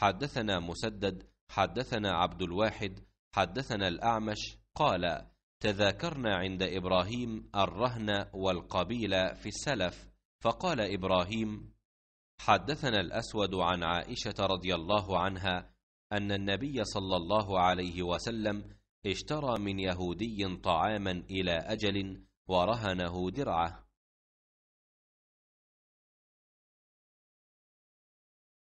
حدثنا مسدد حدثنا عبد الواحد حدثنا الأعمش قال تذاكرنا عند إبراهيم الرهن والقبيل في السلف فقال إبراهيم حدثنا الأسود عن عائشة رضي الله عنها أن النبي صلى الله عليه وسلم اشترى من يهودي طعاما إلى أجل ورهنه درعه